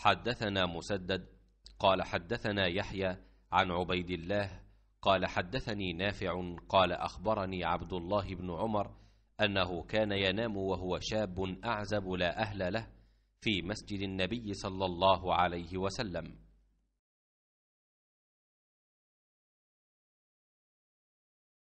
حدثنا مسدد قال حدثنا يحيى عن عبيد الله قال حدثني نافع قال أخبرني عبد الله بن عمر أنه كان ينام وهو شاب أعزب لا أهل له في مسجد النبي صلى الله عليه وسلم